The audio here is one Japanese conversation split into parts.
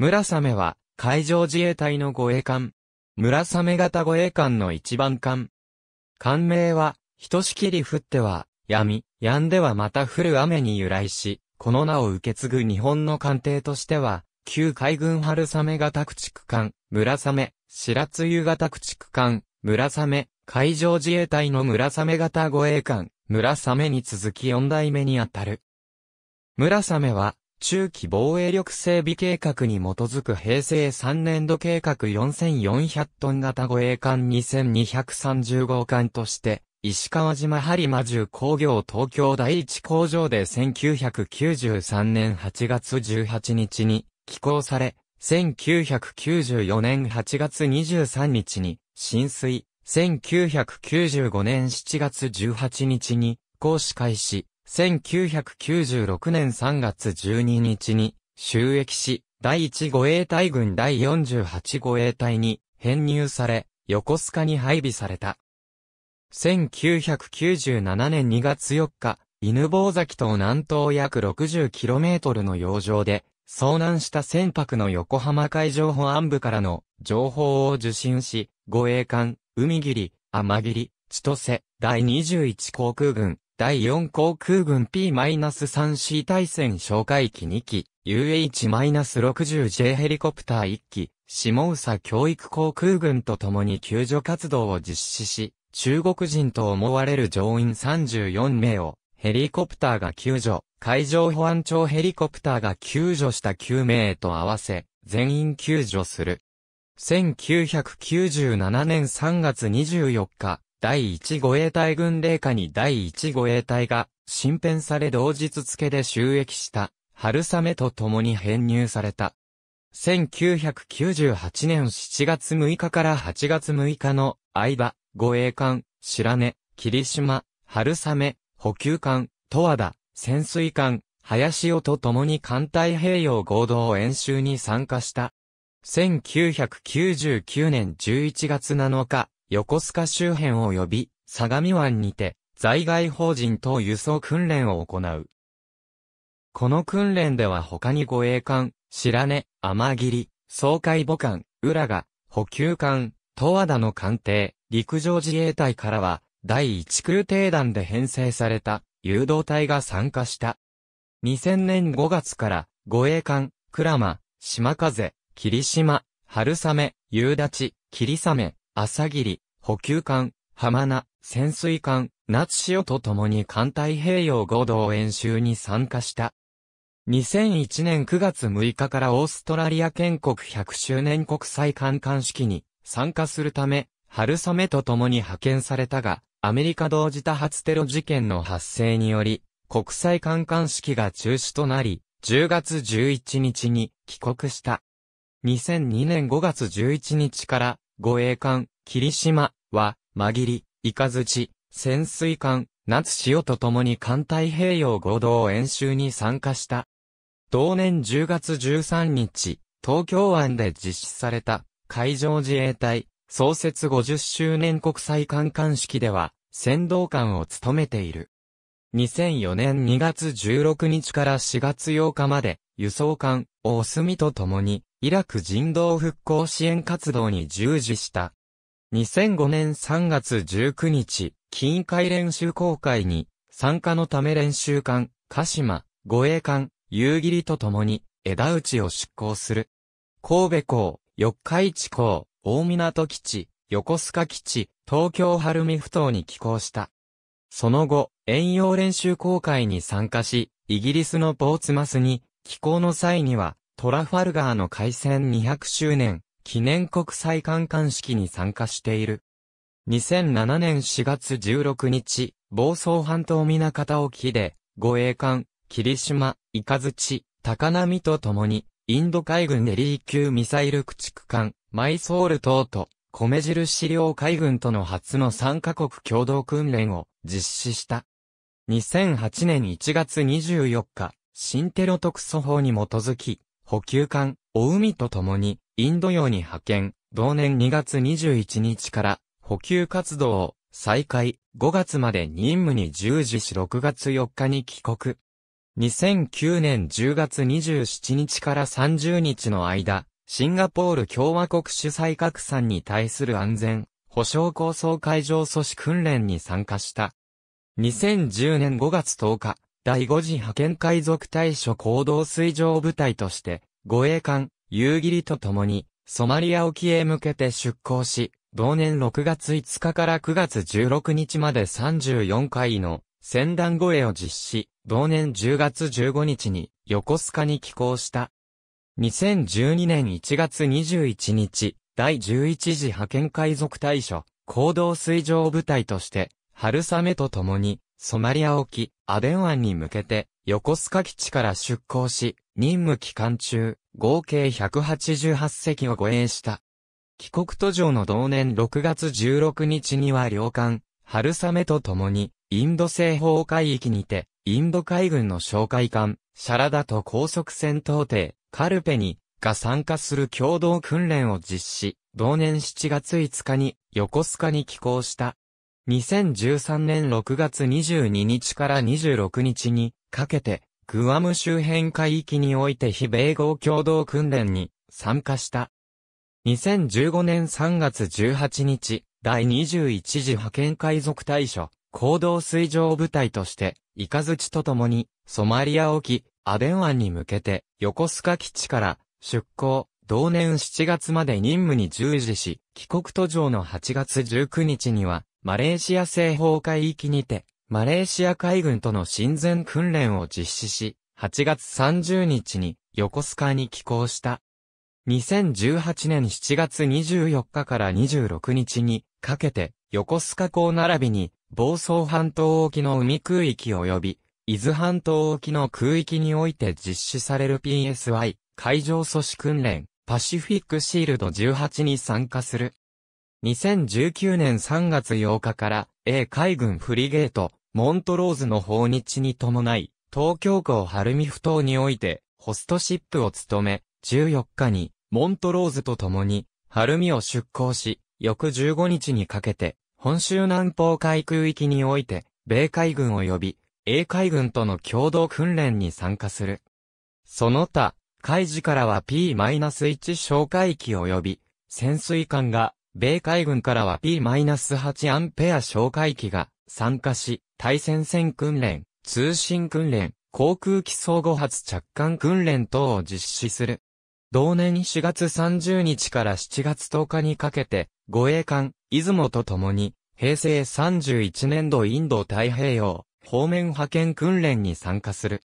村雨は、海上自衛隊の護衛艦。村雨型護衛艦の一番艦。艦名は、ひとしきり降っては、闇、止んではまた降る雨に由来し、この名を受け継ぐ日本の艦艇としては、旧海軍春雨型駆逐艦、村雨、白露型駆逐艦、村雨、海上自衛隊の村雨型護衛艦、村雨に続き四代目にあたる。村雨は、中期防衛力整備計画に基づく平成3年度計画4400トン型護衛艦2230号艦として、石川島播磨重工業東京第一工場で1993年8月18日に寄港され、1994年8月23日に浸水、1995年7月18日に行使開始、1996年3月12日に収益し、第1護衛隊軍第48護衛隊に編入され、横須賀に配備された。1997年2月4日、犬坊崎と南東約 60km の洋上で、遭難した船舶の横浜海上保安部からの情報を受信し、護衛艦、海霧、天霧、千歳、第21航空軍、第4航空軍 P-3C 対戦哨戒機2機、UH-60J ヘリコプター1機、下佐教育航空軍と共に救助活動を実施し、中国人と思われる乗員34名を、ヘリコプターが救助、海上保安庁ヘリコプターが救助した9名と合わせ、全員救助する。1997年3月24日、第1護衛隊軍令下に第1護衛隊が、新編され同日付で収益した、春雨と共に編入された。1998年7月6日から8月6日の相場、護衛艦、白根、霧島、春雨、補給艦、十和田、潜水艦、林尾と共に艦隊平洋合同演習に参加した。1999年11月7日、横須賀周辺及び相模湾にて、在外邦人等輸送訓練を行う。この訓練では他に護衛艦、白根、天霧、総海母艦、浦賀、補給艦、十和田の艦艇、陸上自衛隊からは、第1空挺団で編成された、誘導隊が参加した。2000年5月から、護衛艦、鞍馬、島風、霧島、春雨、夕立、霧雨、朝霧、補給艦、浜名、潜水艦、夏潮と共に艦太平洋合同演習に参加した。2001年9月6日からオーストラリア建国100周年国際観艦式に参加するため、春雨と共に派遣されたが、アメリカ同時多発テロ事件の発生により、国際観艦式が中止となり、10月11日に帰国した。2002年5月11日から護衛艦、霧島は、紛り、イカズチ、潜水艦、夏潮と共に艦太平洋合同演習に参加した。同年10月13日、東京湾で実施された海上自衛隊創設50周年国際艦艦式では、先導艦を務めている。2004年2月16日から4月8日まで、輸送艦、大隅と共に、イラク人道復興支援活動に従事した。2005年3月19日、近海練習公開に、参加のため練習艦、鹿島、護衛艦、夕霧と共に、枝打ちを出港する。神戸港、四日市港、大港基地、横須賀基地、東京晴海埠頭に寄港した。その後、遠洋練習公開に参加し、イギリスのポーツマスに、寄港の際には、トラファルガーの開戦200周年記念国際観艦式に参加している。2007年4月16日、暴走半島港沖で、護衛艦、霧島、イカズチ、高波と共に、インド海軍エリー級ミサイル駆逐艦、マイソール等と、米印領海軍との初の3カ国共同訓練を実施した。2008年1月24日、新テロ特措法に基づき、補給艦、お海と共に、インド洋に派遣、同年2月21日から、補給活動を再開、5月まで任務に従事し6月4日に帰国。2009年10月27日から30日の間、シンガポール共和国主催拡散に対する安全、保障構想会場組織訓練に参加した。2010年5月10日、第5次派遣海賊対処行動水上部隊として、護衛艦、夕霧と共に、ソマリア沖へ向けて出港し、同年6月5日から9月16日まで34回の船団護衛を実施、同年10月15日に横須賀に寄港した。2012年1月21日、第11次派遣海賊対処、行動水上部隊として、春雨と共に、ソマリア沖、アデン湾に向けて、横須賀基地から出港し、任務期間中、合計188隻を護衛した。帰国途上の同年6月16日には領艦、春雨と共に、インド西方海域にて、インド海軍の哨戒艦、シャラダと高速戦闘艇、カルペに、が参加する共同訓練を実施、同年7月5日に、横須賀に寄港した。2013年6月22日から26日にかけて、グアム周辺海域において非米豪共同訓練に参加した。2015年3月18日、第21次派遣海賊対処、行動水上部隊として、イカズチと共に、ソマリア沖、アデン湾に向けて、横須賀基地から出港、同年7月まで任務に従事し、帰国途上の8月19日には、マレーシア西方海域にて、マレーシア海軍との親善訓練を実施し、8月30日に横須賀に寄港した。2018年7月24日から26日にかけて横須賀港並びに房総半島沖の海空域及び伊豆半島沖の空域において実施される PSY 海上阻止訓練パシフィックシールド18に参加する。2019年3月8日から、A 海軍フリゲート、モントローズの訪日に伴い、東京港晴海埠頭において、ホストシップを務め、14日に、モントローズと共に、晴海を出港し、翌15日にかけて、本州南方海空域において、米海軍及び、A 海軍との共同訓練に参加する。その他、海事からは P-1 哨戒機及び、潜水艦が米海軍からは P-8 アンペア哨戒機が参加し、対戦線訓練、通信訓練、航空機総合発着艦訓練等を実施する。同年4月30日から7月10日にかけて、護衛艦、出雲と共に、平成31年度インド太平洋方面派遣訓練に参加する。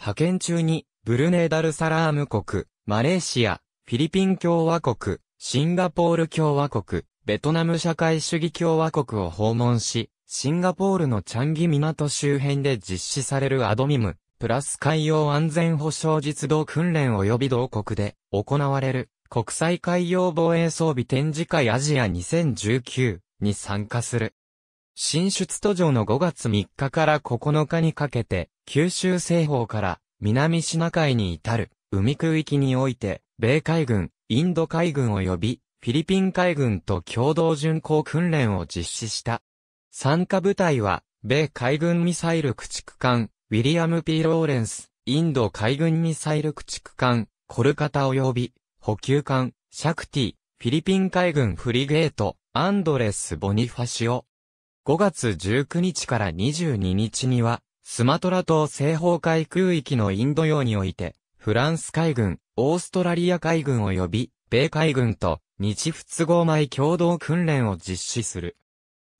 派遣中に、ブルネーダルサラーム国、マレーシア、フィリピン共和国、シンガポール共和国、ベトナム社会主義共和国を訪問し、シンガポールのチャンギ港周辺で実施されるアドミム、プラス海洋安全保障実動訓練及び同国で行われる国際海洋防衛装備展示会アジア2019に参加する。新出途上の5月3日から9日にかけて、九州西方から南シナ海に至る海空域において、米海軍、インド海軍及びフィリピン海軍と共同巡航訓練を実施した。参加部隊は、米海軍ミサイル駆逐艦、ウィリアム・ P・ ローレンス、インド海軍ミサイル駆逐艦、コルカタ及び、補給艦、シャクティ、フィリピン海軍フリゲート、アンドレス・ボニファシオ。5月19日から22日には、スマトラ島西方海空域のインド洋において、フランス海軍、オーストラリア海軍及び、米海軍と、日仏合米共同訓練を実施する。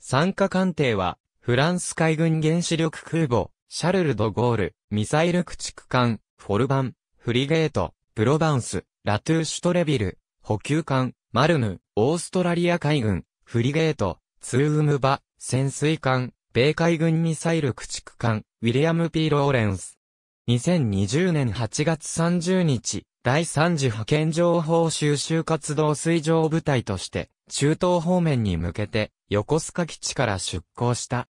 参加艦艇は、フランス海軍原子力空母、シャルル・ド・ゴール、ミサイル駆逐艦、フォルバン、フリゲート、プロバンス、ラトゥーシュトレビル、補給艦、マルヌ、オーストラリア海軍、フリゲート、ツーウムバ、潜水艦、米海軍ミサイル駆逐艦、ウィリアム・ピーローレンス。2020年8月30日、第3次派遣情報収集活動水上部隊として、中東方面に向けて、横須賀基地から出港した。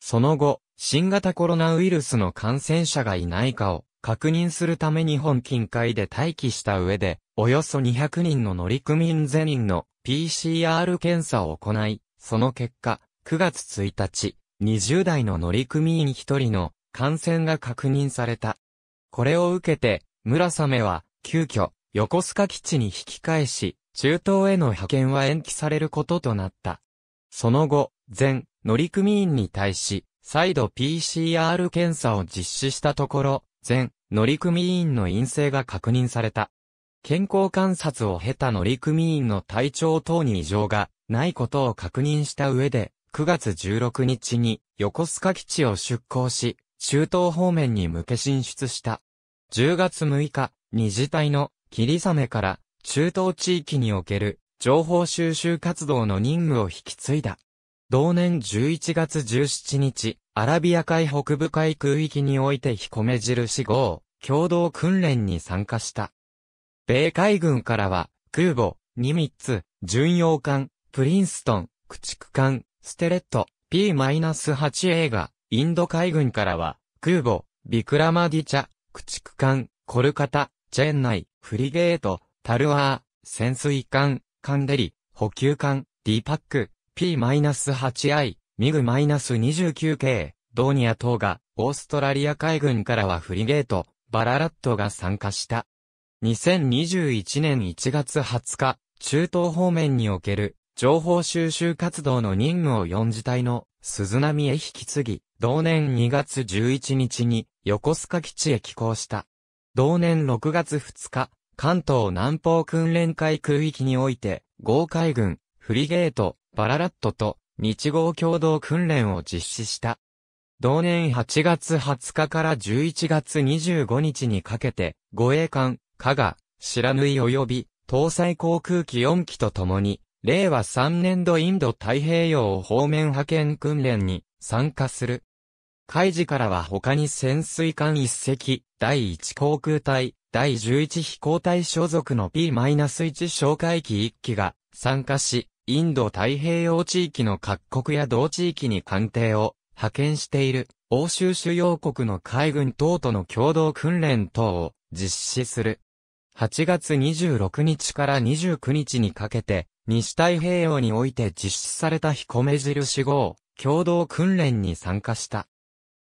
その後、新型コロナウイルスの感染者がいないかを確認するため日本近海で待機した上で、およそ200人の乗組員全員の PCR 検査を行い、その結果、9月1日、20代の乗組員1人の感染が確認された。これを受けて、村雨は急遽、横須賀基地に引き返し、中東への派遣は延期されることとなった。その後、前、乗組員に対し、再度 PCR 検査を実施したところ、前、乗組員の陰性が確認された。健康観察を経た乗組員の体調等に異常がないことを確認した上で、9月16日に横須賀基地を出港し、中東方面に向け進出した。10月6日、二次隊の霧雨から中東地域における情報収集活動の任務を引き継いだ。同年11月17日、アラビア海北部海空域において彦目印号、共同訓練に参加した。米海軍からは、空母、ニミッツ、巡洋艦、プリンストン、駆逐艦、ステレット、P-8A が、インド海軍からは、空母、ビクラマディチャ、駆逐艦、コルカタ、チェン内、フリゲート、タルワー、潜水艦、カンデリ、補給艦、D パック、P-8I、ミグ -29 k ドーニア等が、オーストラリア海軍からはフリゲート、バララットが参加した。2021年1月20日、中東方面における、情報収集活動の任務を4次隊の鈴波へ引き継ぎ、同年2月11日に横須賀基地へ寄港した。同年6月2日、関東南方訓練会空域において、豪海軍、フリゲート、バララットと日豪共同訓練を実施した。同年8月20日から11月25日にかけて、護衛艦、加賀、白縫及び、搭載航空機4機とともに、令和3年度インド太平洋方面派遣訓練に参加する。海事からは他に潜水艦一隻、第一航空隊、第十一飛行隊所属の P-1 哨戒機一機が参加し、インド太平洋地域の各国や同地域に艦艇を派遣している欧州主要国の海軍等との共同訓練等を実施する。8月26日から29日にかけて、西太平洋において実施された彦目印号、共同訓練に参加した。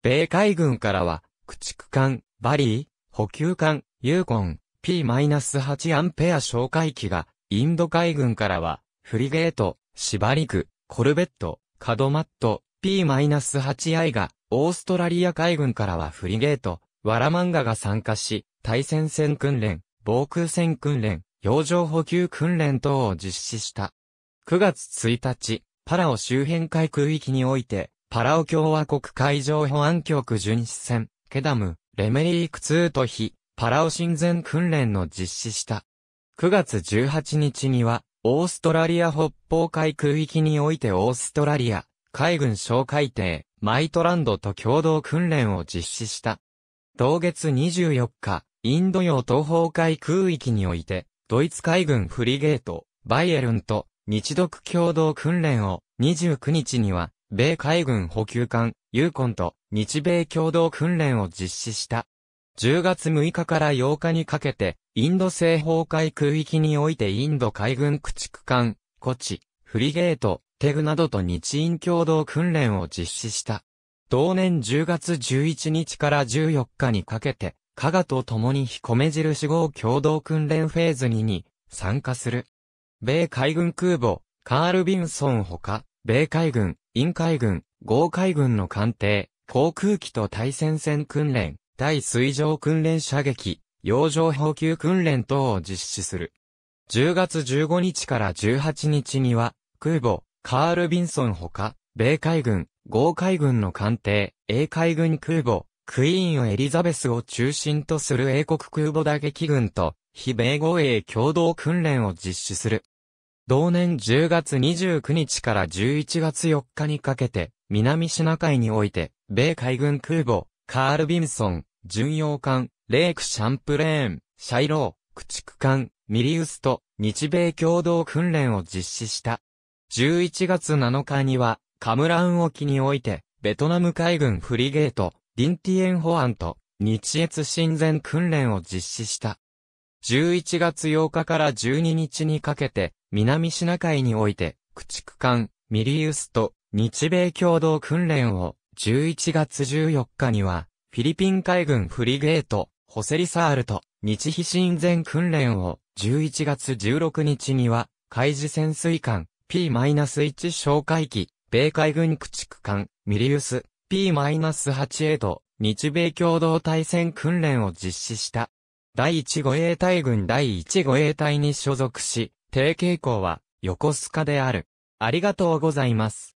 米海軍からは、駆逐艦、バリー、補給艦、ユーコン、P-8 アンペア哨戒機が、インド海軍からは、フリゲート、シバリク、コルベット、カドマット、P-8I が、オーストラリア海軍からはフリゲート、ワラマンガが参加し、対戦戦訓練、防空戦訓練、洋上補給訓練等を実施した。9月1日、パラオ周辺海空域において、パラオ共和国海上保安局巡視船、ケダム、レメリーク2と非、パラオ親善訓練の実施した。9月18日には、オーストラリア北方海空域においてオーストラリア、海軍哨戒艇、マイトランドと共同訓練を実施した。同月24日、インド洋東方海空域において、ドイツ海軍フリゲート、バイエルンと日独共同訓練を29日には米海軍補給艦、ユーコンと日米共同訓練を実施した。10月6日から8日にかけて、インド西方海空域においてインド海軍駆逐艦、コチ、フリゲート、テグなどと日印共同訓練を実施した。同年10月11日から14日にかけて、加賀と共に彦目印号共同訓練フェーズ2に参加する。米海軍空母、カール・ビンソンほか、米海軍、陰海軍、豪海軍の艦艇、航空機と対戦線訓練、対水上訓練射撃、洋上補給訓練等を実施する。10月15日から18日には、空母、カール・ビンソンほか、米海軍、豪海軍の艦艇、英海軍空母、クイーン・エリザベスを中心とする英国空母打撃軍と、非米護衛共同訓練を実施する。同年10月29日から11月4日にかけて、南シナ海において、米海軍空母、カール・ビンソン、巡洋艦、レイク・シャンプレーン、シャイロー、駆逐艦、ミリウスと日米共同訓練を実施した。11月7日には、カムラン沖において、ベトナム海軍フリゲート、ディンティエンホアンと、日越親善訓練を実施した。11月8日から12日にかけて、南シナ海において、駆逐艦、ミリウスと日米共同訓練を、11月14日には、フィリピン海軍フリゲート、ホセリサールと、日非親善訓練を、11月16日には、海事潜水艦、P-1 哨戒機、米海軍駆逐艦、ミリウス、P-8 へと、日米共同対戦訓練を実施した。第1護衛隊軍第1護衛隊に所属し、定傾向は横須賀である。ありがとうございます。